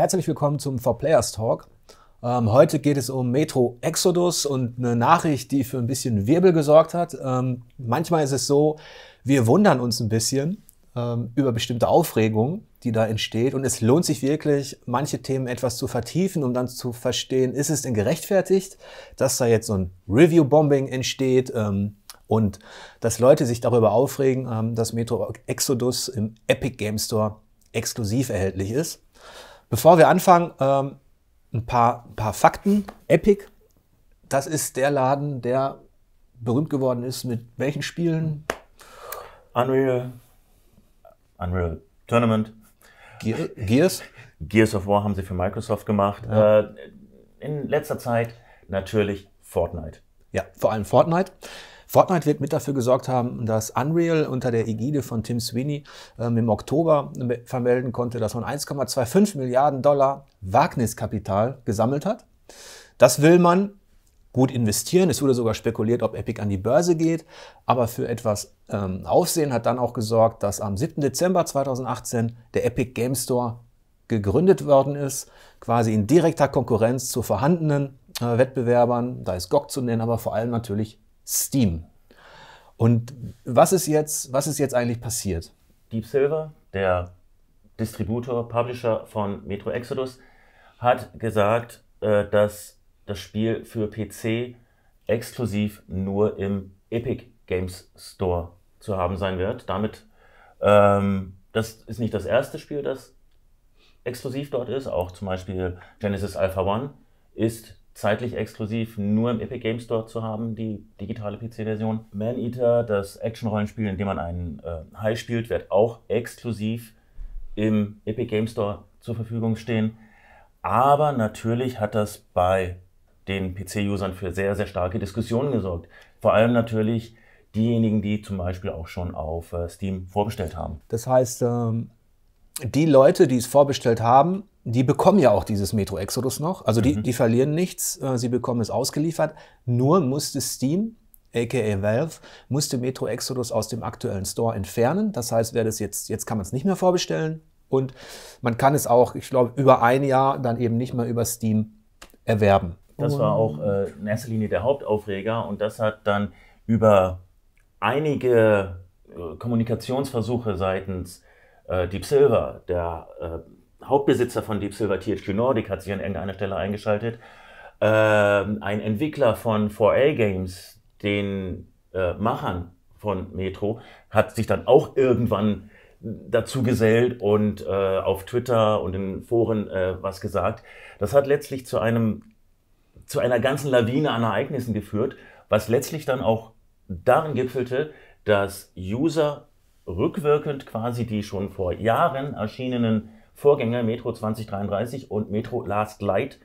Herzlich willkommen zum For Players Talk. Ähm, heute geht es um Metro Exodus und eine Nachricht, die für ein bisschen Wirbel gesorgt hat. Ähm, manchmal ist es so, wir wundern uns ein bisschen ähm, über bestimmte Aufregung, die da entsteht. Und es lohnt sich wirklich, manche Themen etwas zu vertiefen, um dann zu verstehen, ist es denn gerechtfertigt, dass da jetzt so ein Review-Bombing entsteht? Ähm, und dass Leute sich darüber aufregen, ähm, dass Metro Exodus im Epic Game Store exklusiv erhältlich ist. Bevor wir anfangen, ähm, ein, paar, ein paar Fakten. Epic, das ist der Laden, der berühmt geworden ist mit welchen Spielen? Unreal, Unreal Tournament. Ge Gears? Gears of War haben sie für Microsoft gemacht. Ja. Äh, in letzter Zeit natürlich Fortnite. Ja, vor allem Fortnite. Fortnite wird mit dafür gesorgt haben, dass Unreal unter der Ägide von Tim Sweeney ähm, im Oktober vermelden konnte, dass man 1,25 Milliarden Dollar Wagniskapital gesammelt hat. Das will man gut investieren. Es wurde sogar spekuliert, ob Epic an die Börse geht. Aber für etwas ähm, Aufsehen hat dann auch gesorgt, dass am 7. Dezember 2018 der Epic Game Store gegründet worden ist, quasi in direkter Konkurrenz zu vorhandenen äh, Wettbewerbern, da ist GOG zu nennen, aber vor allem natürlich Steam. Und was ist jetzt, was ist jetzt eigentlich passiert? Deep Silver, der Distributor, Publisher von Metro Exodus, hat gesagt, äh, dass das Spiel für PC exklusiv nur im Epic Games Store zu haben sein wird. Damit, ähm, das ist nicht das erste Spiel, das exklusiv dort ist. Auch zum Beispiel Genesis Alpha One ist zeitlich exklusiv nur im Epic Game Store zu haben, die digitale PC-Version. Man Eater, das Action-Rollenspiel, in dem man einen äh, High spielt, wird auch exklusiv im Epic Game Store zur Verfügung stehen. Aber natürlich hat das bei den PC-Usern für sehr, sehr starke Diskussionen gesorgt. Vor allem natürlich diejenigen, die zum Beispiel auch schon auf äh, Steam vorbestellt haben. Das heißt, ähm, die Leute, die es vorbestellt haben, die bekommen ja auch dieses Metro Exodus noch. Also die, mhm. die verlieren nichts, äh, sie bekommen es ausgeliefert. Nur musste Steam, aka Valve, musste Metro Exodus aus dem aktuellen Store entfernen. Das heißt, wer das jetzt, jetzt kann man es nicht mehr vorbestellen. Und man kann es auch, ich glaube, über ein Jahr dann eben nicht mehr über Steam erwerben. Das war auch äh, in erster Linie der Hauptaufreger und das hat dann über einige äh, Kommunikationsversuche seitens äh, Deep Silver, der äh, Hauptbesitzer von Deep Silver THQ Nordic hat sich an irgendeiner Stelle eingeschaltet. Ähm, ein Entwickler von 4A Games, den äh, Machern von Metro, hat sich dann auch irgendwann dazu gesellt und äh, auf Twitter und in Foren äh, was gesagt. Das hat letztlich zu einem zu einer ganzen Lawine an Ereignissen geführt, was letztlich dann auch darin gipfelte, dass User rückwirkend quasi die schon vor Jahren erschienenen Vorgänger Metro 2033 und Metro Last Light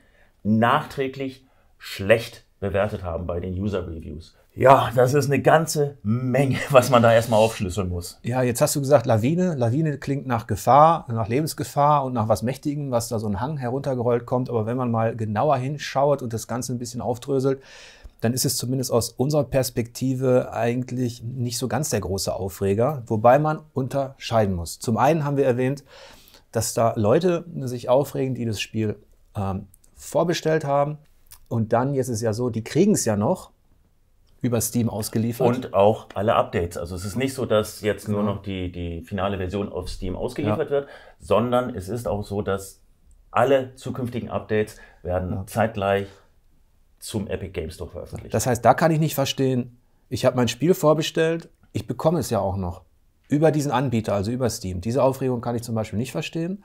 nachträglich schlecht bewertet haben bei den User Reviews. Ja, das ist eine ganze Menge, was man da erstmal aufschlüsseln muss. Ja, jetzt hast du gesagt Lawine. Lawine klingt nach Gefahr, nach Lebensgefahr und nach was Mächtigem, was da so ein Hang heruntergerollt kommt. Aber wenn man mal genauer hinschaut und das Ganze ein bisschen aufdröselt, dann ist es zumindest aus unserer Perspektive eigentlich nicht so ganz der große Aufreger, wobei man unterscheiden muss. Zum einen haben wir erwähnt, dass da Leute sich aufregen, die das Spiel ähm, vorbestellt haben. Und dann, jetzt ist ja so, die kriegen es ja noch über Steam ausgeliefert. Und auch alle Updates. Also es ist nicht so, dass jetzt nur genau. noch die, die finale Version auf Steam ausgeliefert ja. wird, sondern es ist auch so, dass alle zukünftigen Updates werden ja. zeitgleich zum Epic Games Store veröffentlicht. Das heißt, da kann ich nicht verstehen, ich habe mein Spiel vorbestellt, ich bekomme es ja auch noch über diesen Anbieter, also über Steam. Diese Aufregung kann ich zum Beispiel nicht verstehen.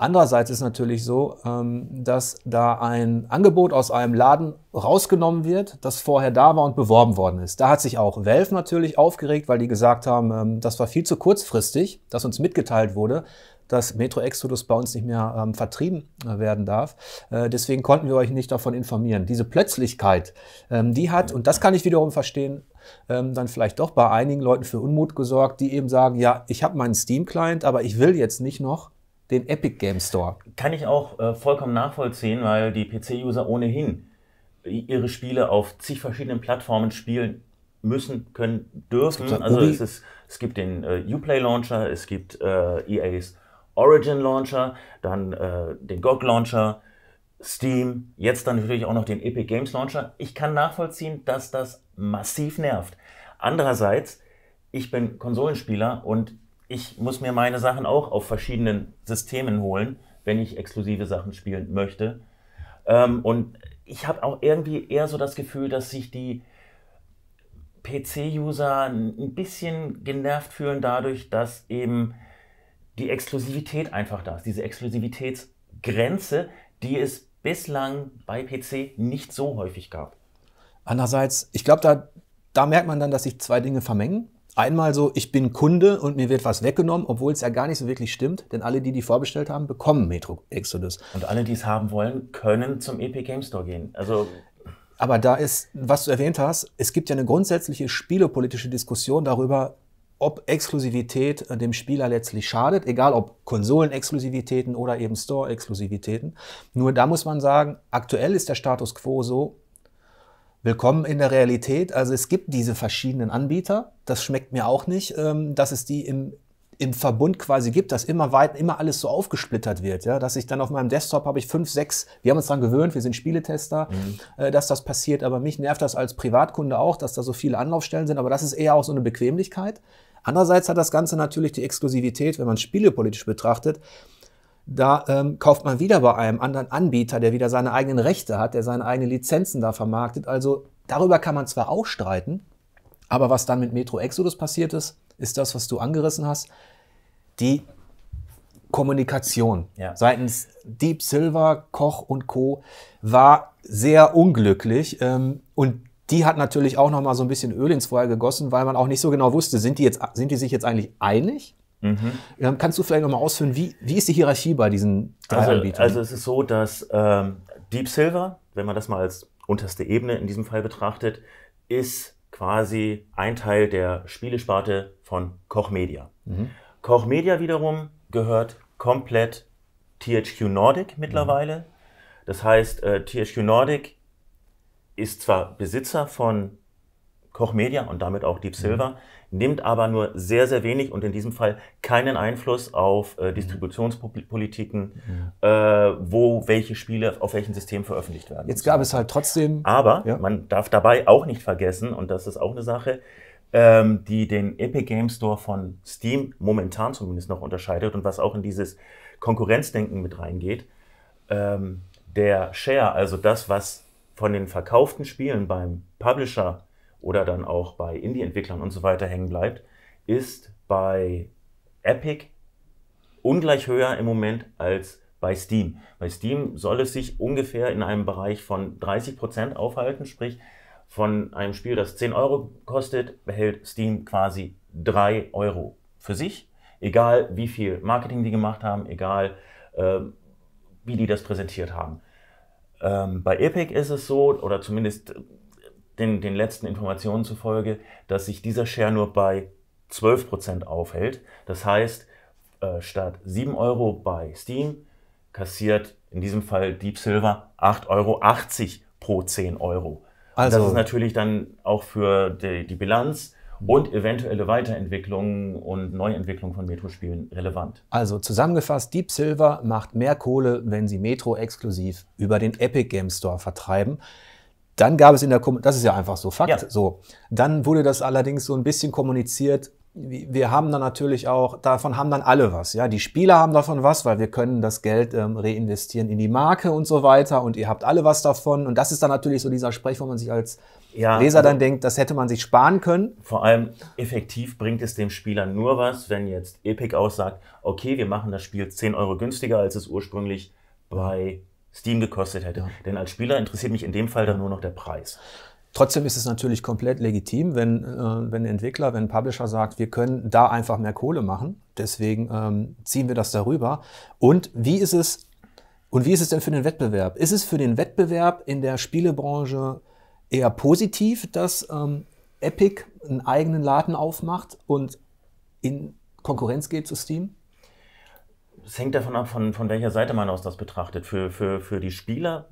Andererseits ist natürlich so, ähm, dass da ein Angebot aus einem Laden rausgenommen wird, das vorher da war und beworben worden ist. Da hat sich auch Valve natürlich aufgeregt, weil die gesagt haben, ähm, das war viel zu kurzfristig, dass uns mitgeteilt wurde, dass Metro Exodus bei uns nicht mehr ähm, vertrieben äh, werden darf. Äh, deswegen konnten wir euch nicht davon informieren. Diese Plötzlichkeit, die hat, und das kann ich wiederum verstehen, ähm, dann vielleicht doch bei einigen Leuten für Unmut gesorgt, die eben sagen, ja, ich habe meinen Steam-Client, aber ich will jetzt nicht noch den Epic Game Store. Kann ich auch äh, vollkommen nachvollziehen, weil die PC-User ohnehin ihre Spiele auf zig verschiedenen Plattformen spielen müssen, können, dürfen. Es also es, ist, es gibt den äh, Uplay Launcher, es gibt äh, EAs Origin Launcher, dann äh, den GOG Launcher, Steam, jetzt dann natürlich auch noch den Epic Games Launcher. Ich kann nachvollziehen, dass das massiv nervt. Andererseits, ich bin Konsolenspieler und ich muss mir meine Sachen auch auf verschiedenen Systemen holen, wenn ich exklusive Sachen spielen möchte. Ähm, und ich habe auch irgendwie eher so das Gefühl, dass sich die PC-User ein bisschen genervt fühlen dadurch, dass eben die Exklusivität einfach da ist. Diese Exklusivitätsgrenze, die es bislang bei PC nicht so häufig gab. Andererseits, ich glaube, da, da merkt man dann, dass sich zwei Dinge vermengen. Einmal so, ich bin Kunde und mir wird was weggenommen, obwohl es ja gar nicht so wirklich stimmt, denn alle, die die vorbestellt haben, bekommen Metro Exodus. Und alle, die es haben wollen, können zum Epic Game Store gehen. Also aber da ist, was du erwähnt hast, es gibt ja eine grundsätzliche spielepolitische Diskussion darüber, ob Exklusivität äh, dem Spieler letztlich schadet, egal ob Konsolenexklusivitäten oder eben Store-Exklusivitäten. Nur da muss man sagen, aktuell ist der Status quo so, willkommen in der Realität. Also es gibt diese verschiedenen Anbieter. Das schmeckt mir auch nicht, ähm, dass es die im, im Verbund quasi gibt, dass immer weit, immer alles so aufgesplittert wird, ja, dass ich dann auf meinem Desktop habe ich fünf, sechs, wir haben uns daran gewöhnt, wir sind Spieletester, mhm. Äh, dass das passiert, aber mich nervt das als Privatkunde auch, dass da so viele Anlaufstellen sind, aber das ist eher auch so eine Bequemlichkeit. Andererseits hat das Ganze natürlich die Exklusivität, wenn man es spielepolitisch betrachtet, da ähm, kauft man wieder bei einem anderen Anbieter, der wieder seine eigenen Rechte hat, der seine eigenen Lizenzen da vermarktet. Also darüber kann man zwar auch streiten, aber was dann mit Metro Exodus passiert ist, ist das, was du angerissen hast. Die Kommunikation ja. seitens Deep Silver, Koch und Co. war sehr unglücklich ähm, und die hat natürlich auch noch mal so ein bisschen Öl ins Feuer gegossen, weil man auch nicht so genau wusste, sind die jetzt sind die sich jetzt eigentlich einig? Mhm. Ähm, kannst du vielleicht nochmal ausführen, wie, wie ist die Hierarchie bei diesen drei also, Anbietern? Also es ist so, dass ähm, Deep Silver, wenn man das mal als unterste Ebene in diesem Fall betrachtet, ist quasi ein Teil der Spielesparte von Koch Media. Mhm. Koch Media wiederum gehört komplett THQ Nordic mittlerweile. Mhm. Das heißt, äh, THQ Nordic ist zwar Besitzer von Koch Media und damit auch Deep mhm. Silver, mhm. nimmt aber nur sehr, sehr wenig und in diesem Fall keinen Einfluss auf äh, mhm. Distributionspolitiken, mhm. äh, wo welche Spiele auf welchen Systemen veröffentlicht werden. Jetzt gab es halt trotzdem. Aber ja. man darf dabei auch nicht vergessen, und das ist auch eine Sache, ähm, die den Epic Game Store von Steam momentan zumindest noch unterscheidet und was auch in dieses Konkurrenzdenken mit reingeht. Ähm, der Share, also das, was von den verkauften Spielen beim Publisher oder dann auch bei Indie-Entwicklern und so weiter hängen bleibt, ist bei Epic ungleich höher im Moment als bei Steam. Bei Steam soll es sich ungefähr in einem Bereich von 30% aufhalten, sprich von einem Spiel, das 10 Euro kostet, behält Steam quasi 3 Euro für sich. Egal wie viel Marketing die gemacht haben, egal äh, wie die das präsentiert haben. Ähm, bei Epic ist es so, oder zumindest den, den letzten Informationen zufolge, dass sich dieser Share nur bei 12% aufhält. Das heißt, äh, statt 7 Euro bei Steam kassiert in diesem Fall Deep Silver 8,80 Euro pro 10 Euro. Also. das ist natürlich dann auch für die, die Bilanz und eventuelle Weiterentwicklungen und Neuentwicklung von Metro-Spielen relevant. Also zusammengefasst, Deep Silver macht mehr Kohle, wenn sie Metro exklusiv über den Epic Game Store vertreiben. Dann gab es in der Kommunikation, das ist ja einfach so Fakt. Ja. So, dann wurde das allerdings so ein bisschen kommuniziert. Wir haben dann natürlich auch davon haben dann alle was. Ja, die Spieler haben davon was, weil wir können das Geld ähm, reinvestieren in die Marke und so weiter. Und ihr habt alle was davon. Und das ist dann natürlich so dieser Sprech, wo man sich als ja, Leser dann also denkt, das hätte man sich sparen können. Vor allem effektiv bringt es dem Spieler nur was, wenn jetzt Epic aussagt, okay, wir machen das Spiel 10 Euro günstiger, als es ursprünglich bei Steam gekostet hätte. Ja. Denn als Spieler interessiert mich in dem Fall dann nur noch der Preis. Trotzdem ist es natürlich komplett legitim, wenn, äh, wenn ein Entwickler, wenn ein Publisher sagt, wir können da einfach mehr Kohle machen, deswegen ähm, ziehen wir das darüber. Und wie ist es, und wie ist es denn für den Wettbewerb? Ist es für den Wettbewerb in der Spielebranche eher positiv, dass ähm, Epic einen eigenen Laden aufmacht und in Konkurrenz geht zu Steam? es hängt davon ab, von, von welcher Seite man aus das betrachtet. Für, für, für die Spieler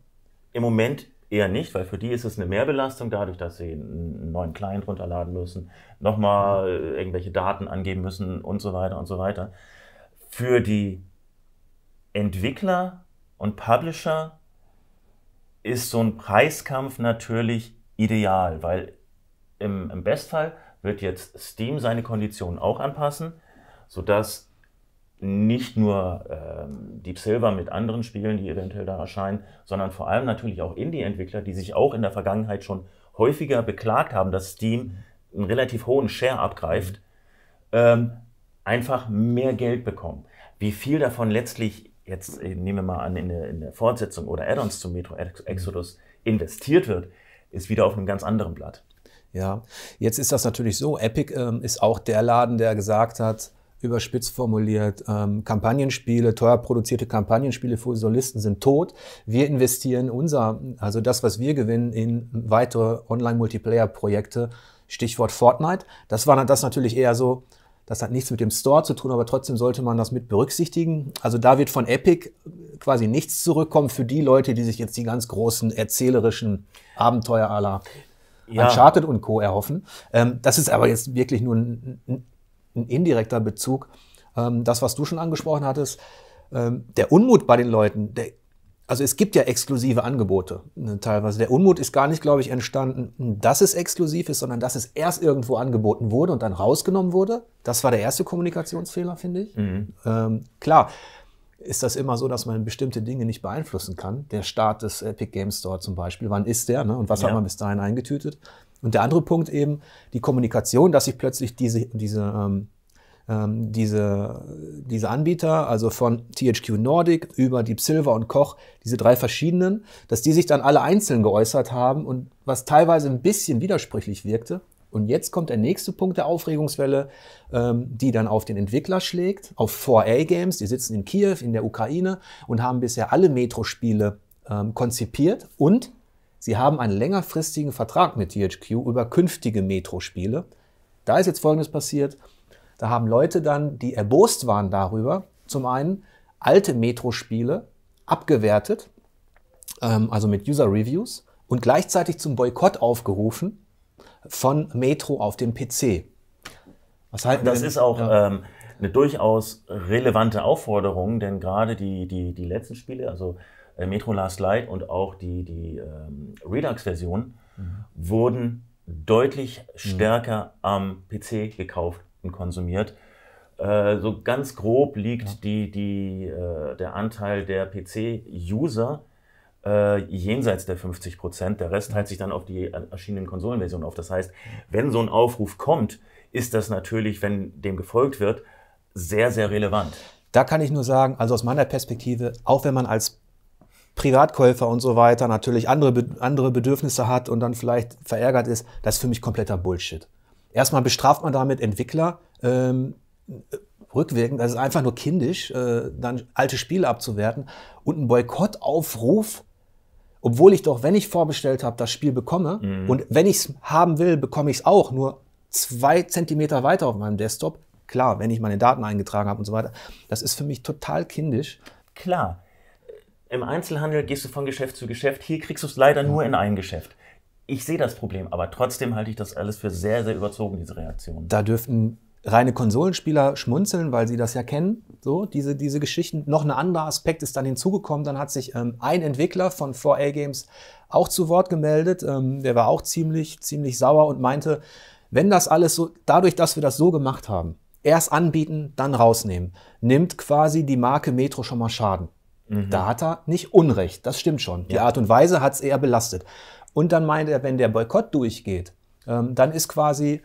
im Moment eher nicht, weil für die ist es eine Mehrbelastung, dadurch, dass sie einen neuen Client runterladen müssen, nochmal äh, irgendwelche Daten angeben müssen und so weiter und so weiter. Für die Entwickler und Publisher ist so ein Preiskampf natürlich ideal, weil im, im Bestfall wird jetzt Steam seine Konditionen auch anpassen, sodass nicht nur ähm, Deep Silver mit anderen Spielen, die eventuell da erscheinen, sondern vor allem natürlich auch Indie-Entwickler, die sich auch in der Vergangenheit schon häufiger beklagt haben, dass Steam einen relativ hohen Share abgreift, mhm. ähm, einfach mehr Geld bekommen. Wie viel davon letztlich, jetzt äh, nehmen wir mal an, in der, in der Fortsetzung oder Add-ons zum Metro mhm. Exodus investiert wird, ist wieder auf einem ganz anderen Blatt. Ja, jetzt ist das natürlich so. Epic ähm, ist auch der Laden, der gesagt hat, überspitzt formuliert, ähm, Kampagnenspiele, teuer produzierte Kampagnenspiele für Solisten sind tot. Wir investieren unser, also das, was wir gewinnen, in weitere Online-Multiplayer-Projekte. Stichwort Fortnite. Das war das natürlich eher so, das hat nichts mit dem Store zu tun, aber trotzdem sollte man das mit berücksichtigen. Also da wird von Epic quasi nichts zurückkommen für die Leute, die sich jetzt die ganz großen erzählerischen Abenteuer aller ja. Uncharted und Co. erhoffen. Ähm, das ist aber jetzt wirklich nur ein, ein ein indirekter Bezug. Ähm, das, was du schon angesprochen hattest, ähm, der Unmut bei den Leuten, der, also es gibt ja exklusive Angebote ne, teilweise. Der Unmut ist gar nicht, glaube ich, entstanden, dass es exklusiv ist, sondern dass es erst irgendwo angeboten wurde und dann rausgenommen wurde. Das war der erste Kommunikationsfehler, finde ich. Mhm. Ähm, klar ist das immer so, dass man bestimmte Dinge nicht beeinflussen kann. Der Start des Epic Games Store zum Beispiel, wann ist der ne? und was ja. hat man bis dahin eingetütet? Und der andere Punkt eben, die Kommunikation, dass sich plötzlich diese, diese, ähm, ähm diese, diese Anbieter, also von THQ Nordic über Deep Silver und Koch, diese drei verschiedenen, dass die sich dann alle einzeln geäußert haben und was teilweise ein bisschen widersprüchlich wirkte. Und jetzt kommt der nächste Punkt der Aufregungswelle, ähm, die dann auf den Entwickler schlägt, auf 4A Games. Die sitzen in Kiew, in der Ukraine und haben bisher alle Metro-Spiele ähm, konzipiert und Sie haben einen längerfristigen Vertrag mit THQ über künftige Metro-Spiele. Da ist jetzt Folgendes passiert. Da haben Leute dann, die erbost waren darüber, zum einen alte Metro-Spiele abgewertet, ähm, also mit User-Reviews, und gleichzeitig zum Boykott aufgerufen von Metro auf dem PC. Was halten das denn? ist auch ja. ähm, eine durchaus relevante Aufforderung, denn gerade die, die, die letzten Spiele, also äh, Metro Last Light und auch die, die ähm, Redux-Version mhm. wurden deutlich mhm. stärker mhm. am PC gekauft und konsumiert. Äh, so ganz grob liegt ja. die, die, äh, der Anteil der PC-User äh, jenseits der 50 Prozent. Der Rest teilt sich dann auf die äh, erschienenen Konsolenversionen auf. Das heißt, wenn so ein Aufruf kommt, ist das natürlich, wenn dem gefolgt wird, sehr, sehr relevant. Da kann ich nur sagen, also aus meiner Perspektive, auch wenn man als Privatkäufer und so weiter natürlich andere, andere Bedürfnisse hat und dann vielleicht verärgert ist, das ist für mich kompletter Bullshit. Erstmal bestraft man damit Entwickler ähm, rückwirkend, das also ist einfach nur kindisch, äh, dann alte Spiele abzuwerten und ein Boykottaufruf, obwohl ich doch, wenn ich vorbestellt habe, das Spiel bekomme mhm. und wenn ich es haben will, bekomme ich es auch, nur zwei Zentimeter weiter auf meinem Desktop. Klar, wenn ich meine Daten eingetragen habe und so weiter. Das ist für mich total kindisch. Klar, im Einzelhandel gehst du von Geschäft zu Geschäft. Hier kriegst du es leider nur in ein Geschäft. Ich sehe das Problem, aber trotzdem halte ich das alles für sehr, sehr überzogen, diese Reaktion. Da dürften reine Konsolenspieler schmunzeln, weil sie das ja kennen, so diese, diese Geschichten. Noch ein anderer Aspekt ist dann hinzugekommen, dann hat sich ähm, ein Entwickler von 4A Games auch zu Wort gemeldet, ähm, der war auch ziemlich, ziemlich sauer und meinte, wenn das alles so, dadurch, dass wir das so gemacht haben, erst anbieten, dann rausnehmen, nimmt quasi die Marke Metro schon mal Schaden. Mhm. Da hat er nicht Unrecht, das stimmt schon. Die ja. Art und Weise hat es eher belastet. Und dann meint er, wenn der Boykott durchgeht, ähm, dann ist quasi,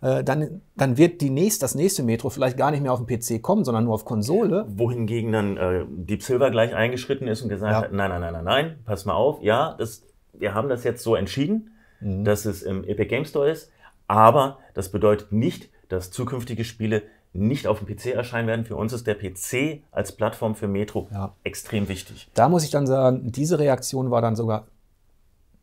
äh, dann, dann wird die nächst, das nächste Metro vielleicht gar nicht mehr auf den PC kommen, sondern nur auf Konsole. Wohingegen dann äh, Deep Silver gleich eingeschritten ist und gesagt ja. hat, nein, nein, nein, nein, nein, pass mal auf, ja, das, wir haben das jetzt so entschieden, mhm. dass es im Epic Game Store ist, aber das bedeutet nicht, dass zukünftige Spiele nicht auf dem PC erscheinen werden. Für uns ist der PC als Plattform für Metro ja. extrem wichtig. Da muss ich dann sagen, diese Reaktion war dann sogar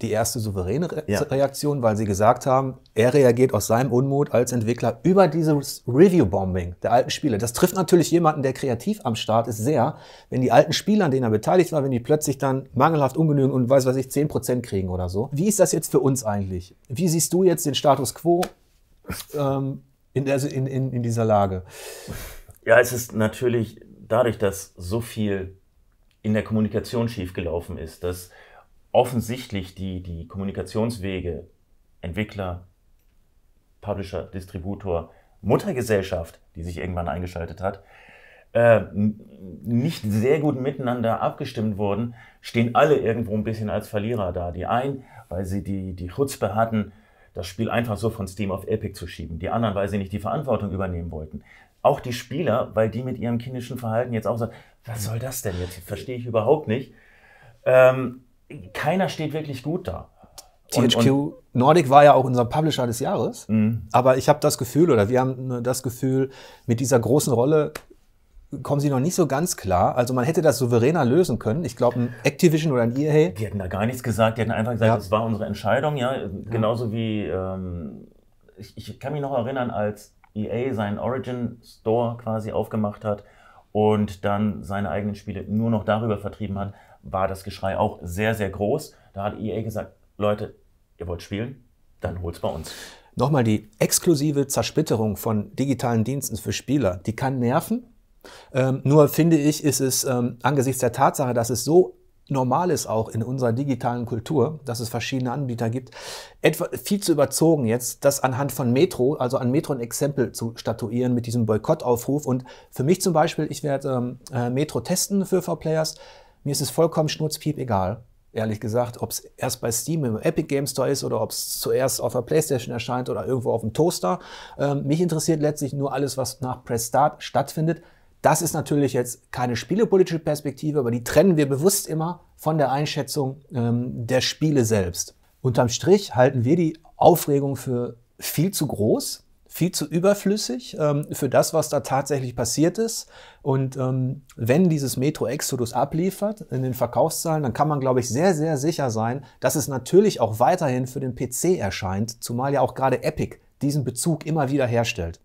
die erste souveräne Re ja. Reaktion, weil sie gesagt haben, er reagiert aus seinem Unmut als Entwickler über dieses Review-Bombing der alten Spiele. Das trifft natürlich jemanden, der kreativ am Start ist, sehr, wenn die alten Spiele, an denen er beteiligt war, wenn die plötzlich dann mangelhaft, ungenügend und weiß was ich, 10% kriegen oder so. Wie ist das jetzt für uns eigentlich? Wie siehst du jetzt den Status quo? Ähm, in, also in, in, in dieser Lage? Ja, es ist natürlich dadurch, dass so viel in der Kommunikation schiefgelaufen ist, dass offensichtlich die, die Kommunikationswege Entwickler, Publisher, Distributor, Muttergesellschaft, die sich irgendwann eingeschaltet hat, äh, nicht sehr gut miteinander abgestimmt wurden, stehen alle irgendwo ein bisschen als Verlierer da. Die einen, weil sie die, die Chutzpe hatten, das Spiel einfach so von Steam auf Epic zu schieben. Die anderen, weil sie nicht die Verantwortung übernehmen wollten. Auch die Spieler, weil die mit ihrem kindischen Verhalten jetzt auch sagen, was soll das denn jetzt? Verstehe ich überhaupt nicht. Ähm, keiner steht wirklich gut da. THQ und, und Nordic war ja auch unser Publisher des Jahres, mhm. aber ich habe das Gefühl oder wir haben das Gefühl, mit dieser großen Rolle kommen sie noch nicht so ganz klar. Also man hätte das souveräner lösen können. Ich glaube, ein Activision oder ein EA. Die hätten da gar nichts gesagt. Die hätten einfach gesagt, es ja. war unsere Entscheidung. Ja, genauso wie ähm, ich, ich, kann mich noch erinnern, als EA seinen Origin Store quasi aufgemacht hat und dann seine eigenen Spiele nur noch darüber vertrieben hat, war das Geschrei auch sehr sehr groß. Da hat EA gesagt, Leute, ihr wollt spielen, dann holt's bei uns. Nochmal die exklusive Zersplitterung von digitalen Diensten für Spieler, die kann nerven, ähm, nur finde ich, ist es ähm, angesichts der Tatsache, dass es so normal ist auch in unserer digitalen Kultur, dass es verschiedene Anbieter gibt, etwa viel zu überzogen jetzt, das anhand von Metro, also an Metro ein Exempel zu statuieren mit diesem Boykottaufruf. Und für mich zum Beispiel, ich werde ähm, äh, Metro testen für V-Players. Mir ist es vollkommen schnurzpiep egal, ehrlich gesagt, ob es erst bei Steam im Epic Game Store ist oder ob es zuerst auf der Playstation erscheint oder irgendwo auf dem Toaster. Ähm, mich interessiert letztlich nur alles, was nach Press Start stattfindet. Das ist natürlich jetzt keine spielepolitische Perspektive, aber die trennen wir bewusst immer von der Einschätzung ähm, der Spiele selbst. Unterm Strich halten wir die Aufregung für viel zu groß, viel zu überflüssig ähm, für das, was da tatsächlich passiert ist. Und ähm, wenn dieses Metro Exodus abliefert in den Verkaufszahlen, dann kann man, glaube ich, sehr, sehr sicher sein, dass es natürlich auch weiterhin für den PC erscheint, zumal ja auch gerade Epic diesen Bezug immer wieder herstellt.